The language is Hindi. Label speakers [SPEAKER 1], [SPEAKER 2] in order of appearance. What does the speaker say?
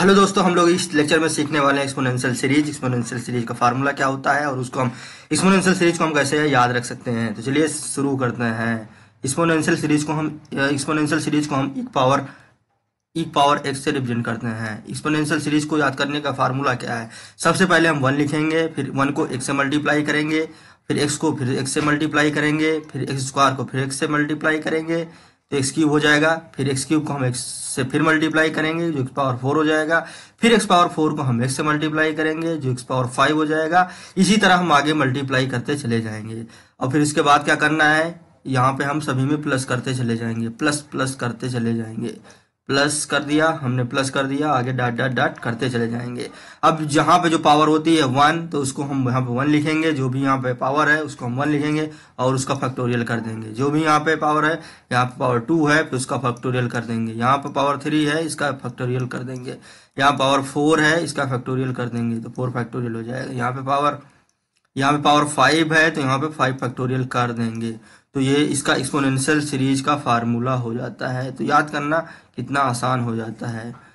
[SPEAKER 1] हेलो दोस्तों हम लोग इस लेक्चर में सीखने वाले हैं एक्सपोनेंशियल सीरीज एक्सपोनेंशियल सीरीज का फार्मूला क्या होता है और उसको हम एक्सपोनेंशियल सीरीज को हम कैसे याद रख सकते हैं तो चलिए शुरू करते हैं एक्सपोनेंशियल सीरीज को हम एक्सपोनेंशियल सीरीज को हम एक पावर एक पावर एक्स से रिप्रेजेंट करते हैं एक्सपोनेंशियल सीरीज को याद करने का फार्मूला क्या है सबसे पहले हम वन लिखेंगे फिर वन को एक से मल्टीप्लाई करेंगे फिर एक्स को फिर एक्स से मल्टीप्लाई करेंगे फिर एक्स स्क्वायर को फिर एक्स से मल्टीप्लाई करेंगे तो एक्स क्यूब हो जाएगा फिर एक्स क्यूब को हम एक्स से फिर मल्टीप्लाई करेंगे जो एक्स पावर फोर हो जाएगा फिर एक्स पावर फोर को हम एक्स से मल्टीप्लाई करेंगे जो एक्स पावर फाइव हो जाएगा इसी तरह हम आगे मल्टीप्लाई करते चले जाएंगे और फिर इसके बाद क्या करना है यहाँ पे हम सभी में प्लस करते चले जाएंगे प्लस प्लस करते चले जाएंगे प्लस कर दिया हमने प्लस कर दिया आगे डॉट डॉट डॉट करते चले जाएंगे अब जहां पे जो पावर होती है वन तो उसको हम यहाँ पे वन लिखेंगे जो भी यहाँ पे पावर है उसको हम वन लिखेंगे और उसका फैक्टोरियल कर देंगे जो भी यहाँ पे पावर है यहाँ पे पावर टू है फिर उसका फैक्टोरियल कर देंगे यहाँ पे पावर थ्री है इसका फैक्टोरियल कर देंगे यहाँ पावर फोर है इसका फैक्टोरियल कर देंगे तो फोर फैक्टोरियल हो जाएगा यहाँ पे पावर यहाँ पे पावर फाइव है तो यहाँ पे फाइव फैक्टोरियल कर देंगे तो ये इसका एक्सपोनेंशियल सीरीज का फार्मूला हो जाता है तो याद करना कितना आसान हो जाता है